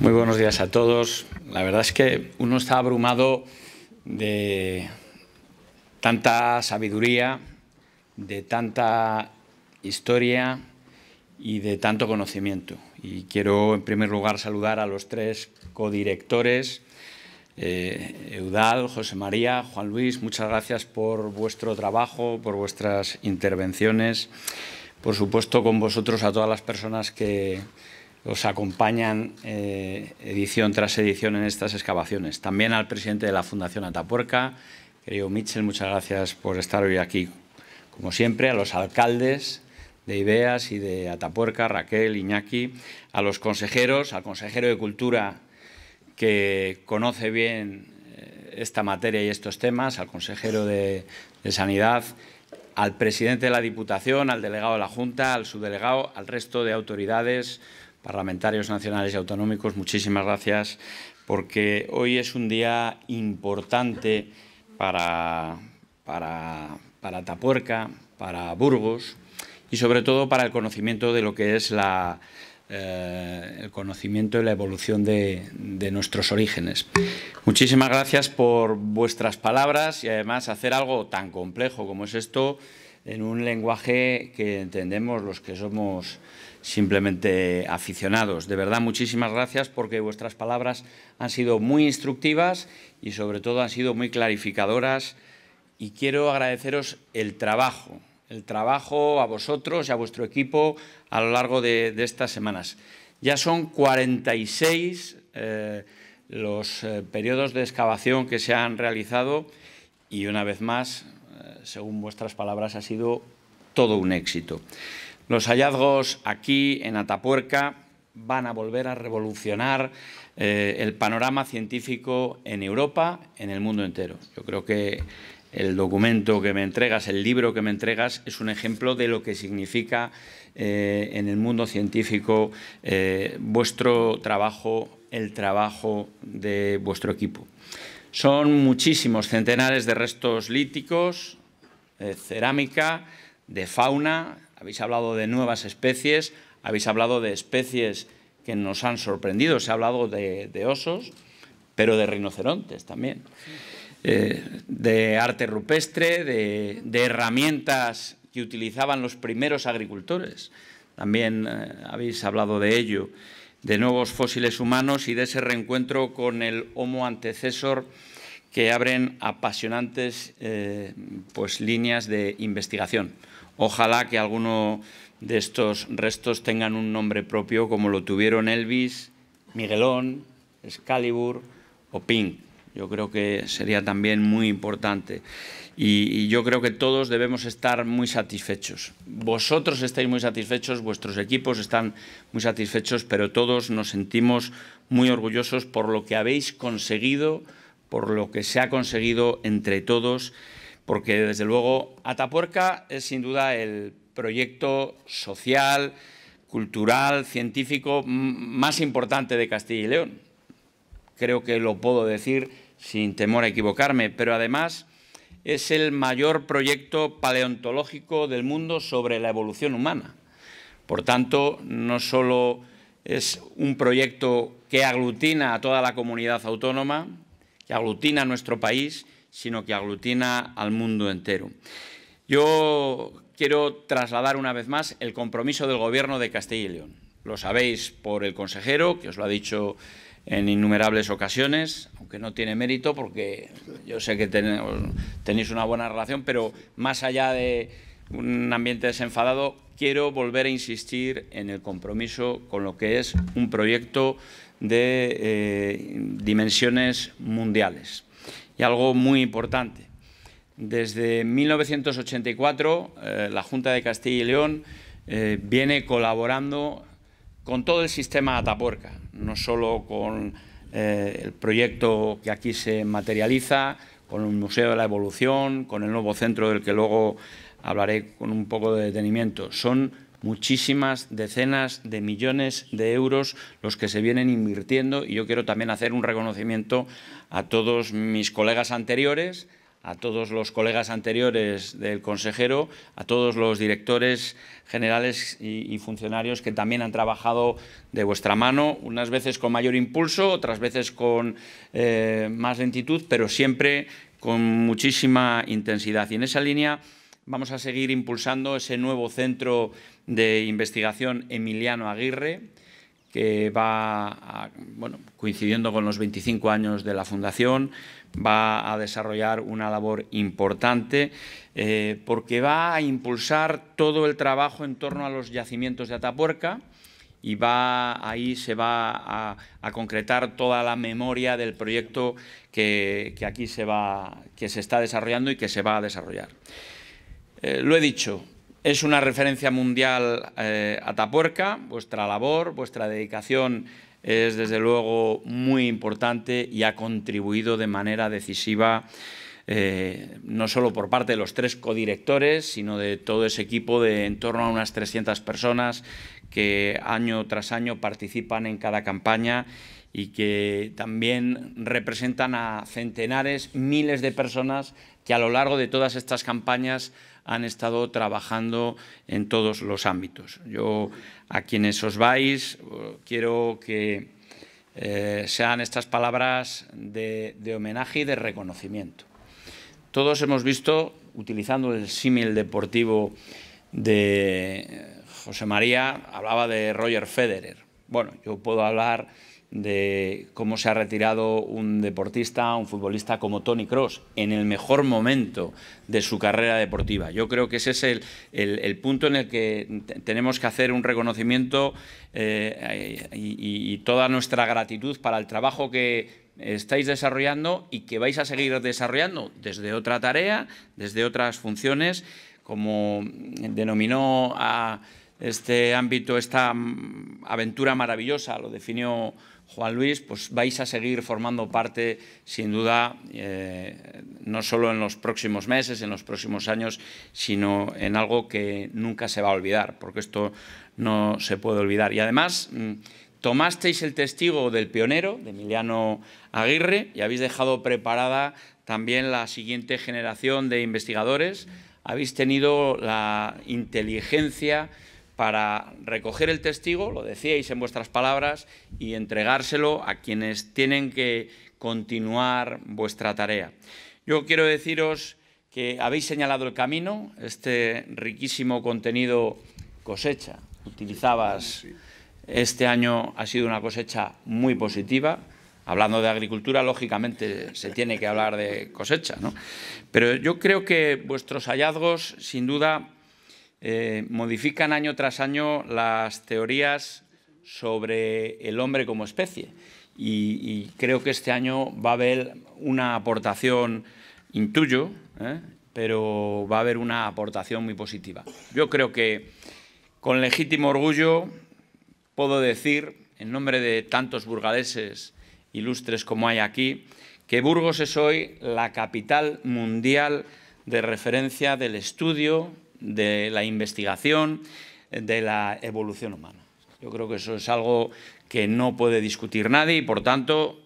Muy buenos días a todos. La verdad es que uno está abrumado de tanta sabiduría, de tanta historia y de tanto conocimiento. Y quiero en primer lugar saludar a los tres codirectores, eh, Eudal, José María, Juan Luis, muchas gracias por vuestro trabajo, por vuestras intervenciones. Por supuesto, con vosotros a todas las personas que os acompañan eh, edición tras edición en estas excavaciones. También al presidente de la Fundación Atapuerca, querido Mitchell, muchas gracias por estar hoy aquí, como siempre, a los alcaldes de Ibeas y de Atapuerca, Raquel, Iñaki, a los consejeros, al consejero de Cultura que conoce bien eh, esta materia y estos temas, al consejero de Sanidad, al presidente de la Diputación, al delegado de la Junta, al subdelegado, al resto de autoridades parlamentarios nacionales y autonómicos, muchísimas gracias, porque hoy es un día importante para, para, para Tapuerca, para Burgos y sobre todo para el conocimiento de lo que es la, eh, el conocimiento y la evolución de, de, nuestros orígenes. Muchísimas gracias por vuestras palabras y además hacer algo tan complejo como es esto en un lenguaje que entendemos los que somos simplemente aficionados. De verdad, muchísimas gracias porque vuestras palabras han sido muy instructivas y sobre todo han sido muy clarificadoras y quiero agradeceros el trabajo, el trabajo a vosotros y a vuestro equipo a lo largo de, estas semanas. Ya son 46 eh, los eh, periodos de excavación que se han realizado y una vez más, eh, según vuestras palabras, ha sido todo un éxito. Los hallazgos aquí en Atapuerca van a volver a revolucionar eh, el panorama científico en Europa, en el mundo entero. Yo creo que el documento que me entregas, el libro que me entregas, es un ejemplo de lo que significa eh, en el mundo científico eh, vuestro trabajo, el trabajo de vuestro equipo. Son muchísimos centenares de restos líticos, de cerámica, de fauna, habéis hablado de nuevas especies, habéis hablado de especies que nos han sorprendido, se ha hablado de, osos, pero de rinocerontes también, eh, de arte rupestre, de, herramientas que utilizaban los primeros agricultores. También eh, habéis hablado de ello, de nuevos fósiles humanos y de ese reencuentro con el Homo antecesor que abren apasionantes eh, pues, líneas de investigación. Ojalá que alguno de estos restos tengan un nombre propio como lo tuvieron Elvis, Miguelón, Excalibur o Pink. Yo creo que sería también muy importante. y, yo creo que todos debemos estar muy satisfechos. Vosotros estáis muy satisfechos, vuestros equipos están muy satisfechos, pero todos nos sentimos muy orgullosos por lo que habéis conseguido, por lo que se ha conseguido entre todos porque desde luego Atapuerca es sin duda el proyecto social, cultural, científico más importante de Castilla y León. Creo que lo puedo decir sin temor a equivocarme, pero además es el mayor proyecto paleontológico del mundo sobre la evolución humana. Por tanto, no solo es un proyecto que aglutina a toda la comunidad autónoma, que aglutina a nuestro país, sino que aglutina al mundo entero. Yo quiero trasladar una vez más el compromiso del Gobierno de Castilla y León. Lo sabéis por el consejero, que os lo ha dicho en innumerables ocasiones, aunque no tiene mérito porque yo sé que tenéis una buena relación, pero más allá de un ambiente desenfadado, quiero volver a insistir en el compromiso con lo que es un proyecto de eh, dimensiones mundiales y algo muy importante. Desde 1984, eh, la Junta de Castilla y León eh, viene colaborando con todo el sistema Atapuerca, no solo con eh, el proyecto que aquí se materializa, con el Museo de la Evolución, con el nuevo centro del que luego hablaré con un poco de detenimiento. Son muchísimas decenas de millones de euros los que se vienen invirtiendo y yo quiero también hacer un reconocimiento a todos mis colegas anteriores, a todos los colegas anteriores del consejero, a todos los directores generales y, funcionarios que también han trabajado de vuestra mano, unas veces con mayor impulso, otras veces con eh, más lentitud, pero siempre con muchísima intensidad. Y en esa línea Vamos a seguir impulsando ese nuevo centro de investigación Emiliano Aguirre, que va, coincidiendo con los 25 años de la Fundación, va a desarrollar una labor importante eh, porque va a impulsar todo el trabajo en torno a los yacimientos de Atapuerca y va, ahí se va a, concretar toda la memoria del proyecto que, que aquí se, va, que se está desarrollando y que se va a desarrollar. Eh, lo he dicho, es una referencia mundial eh, a Tapuerca, vuestra labor, vuestra dedicación es desde luego muy importante y ha contribuido de manera decisiva eh, no solo por parte de los tres codirectores, sino de todo ese equipo de en torno a unas 300 personas que año tras año participan en cada campaña y que también representan a centenares, miles de personas que a lo largo de todas estas campañas han estado trabajando en todos los ámbitos. Yo, a quienes os vais, quiero que eh, sean estas palabras de, de homenaje y de reconocimiento. Todos hemos visto, utilizando el símil deportivo de eh, José María, hablaba de Roger Federer. Bueno, yo puedo hablar de cómo se ha retirado un deportista, un futbolista como Tony Cross, en el mejor momento de su carrera deportiva. Yo creo que ese es el, punto en el que tenemos que hacer un reconocimiento eh, y, y toda nuestra gratitud para el trabajo que estáis desarrollando y que vais a seguir desarrollando desde otra tarea, desde otras funciones, como denominó a este ámbito esta aventura maravillosa, lo definió Juan Luis, pues vais a seguir formando parte, sin duda, eh, no solo en los próximos meses, en los próximos años, sino en algo que nunca se va a olvidar, porque esto no se puede olvidar. Y además, mm, tomasteis el testigo del pionero, de Emiliano Aguirre, y habéis dejado preparada también la siguiente generación de investigadores. Habéis tenido la inteligencia para recoger el testigo, lo decíais en vuestras palabras, y entregárselo a quienes tienen que continuar vuestra tarea. Yo quiero deciros que habéis señalado el camino, este riquísimo contenido cosecha. Utilizabas este año ha sido una cosecha muy positiva. Hablando de agricultura, lógicamente se tiene que hablar de cosecha, ¿no? Pero yo creo que vuestros hallazgos, sin duda, eh, modifican año tras año las teorías sobre el hombre como especie. Y, creo que este año va a haber una aportación, intuyo, ¿eh? pero va a haber una aportación muy positiva. Yo creo que con legítimo orgullo puedo decir, en nombre de tantos burgaleses ilustres como hay aquí, que Burgos es hoy la capital mundial de referencia del estudio, de la investigación, de la evolución humana. Yo creo que eso es algo que no puede discutir nadie y, por tanto,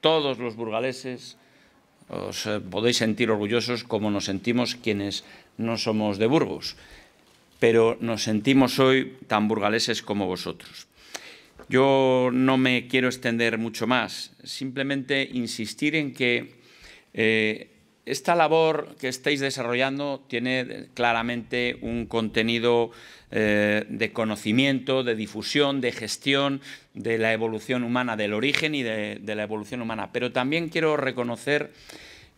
todos los burgaleses os eh, podéis sentir orgullosos como nos sentimos quienes no somos de Burgos, pero nos sentimos hoy tan burgaleses como vosotros. Yo no me quiero extender mucho más, simplemente insistir en que eh, esta labor que estáis desarrollando tiene claramente un contenido eh, de conocimiento, de difusión, de gestión de la evolución humana, del origen y de, la evolución humana. Pero también quiero reconocer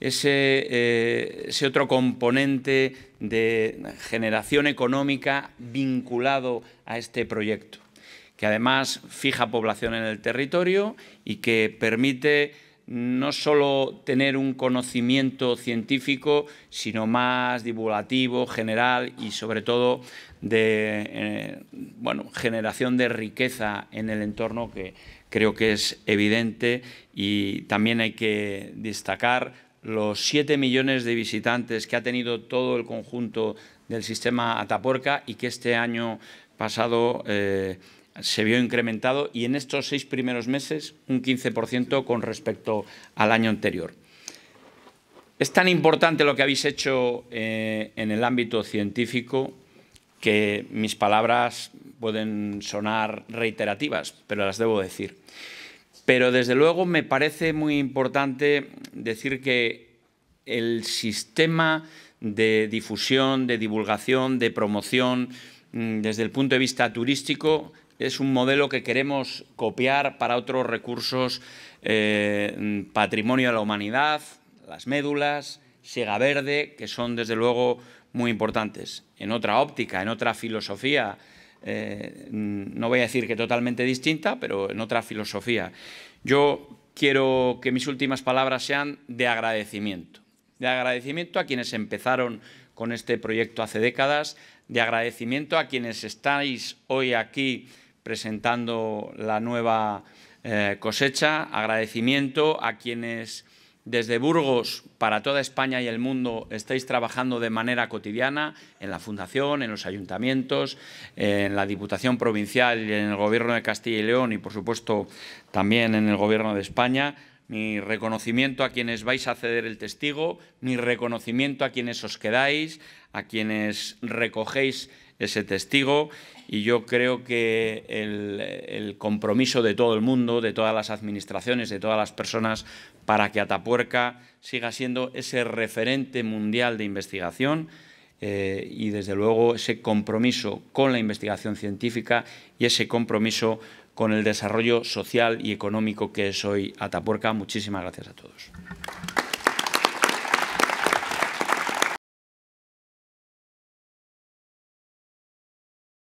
eh, ese otro componente de generación económica vinculado a este proyecto, que además fija población en el territorio y que permite no solo tener un conocimiento científico, sino más divulgativo, general y sobre todo de eh, bueno, generación de riqueza en el entorno que creo que es evidente y también hay que destacar los 7 millones de visitantes que ha tenido todo el conjunto del sistema Atapuerca y que este año pasado eh, se vio incrementado y en estos seis primeros meses un 15% con respecto al año anterior. Es tan importante lo que habéis hecho eh, en el ámbito científico que mis palabras pueden sonar reiterativas, pero las debo decir. Pero desde luego me parece muy importante decir que el sistema de difusión, de divulgación, de promoción, mm, desde el punto de vista turístico, es un modelo que queremos copiar para otros recursos eh, patrimonio de la humanidad, las médulas, Sega Verde, que son desde luego muy importantes. En otra óptica, en otra filosofía, eh, no voy a decir que totalmente distinta, pero en otra filosofía. Yo quiero que mis últimas palabras sean de agradecimiento. De agradecimiento a quienes empezaron con este proyecto hace décadas, de agradecimiento a quienes estáis hoy aquí presentando la nueva eh, cosecha. Agradecimiento a quienes desde Burgos para toda España y el mundo estáis trabajando de manera cotidiana en la Fundación, en los ayuntamientos, en la Diputación Provincial, y en el Gobierno de Castilla y León y, por supuesto, también en el Gobierno de España. Mi reconocimiento a quienes vais a ceder el testigo, mi reconocimiento a quienes os quedáis, a quienes recogéis ese testigo y yo creo que el, compromiso de todo el mundo, de todas las administraciones, de todas las personas, para que Atapuerca siga siendo ese referente mundial de investigación eh, y, desde luego, ese compromiso con la investigación científica y ese compromiso con el desarrollo social y económico que es hoy Atapuerca. Muchísimas gracias a todos.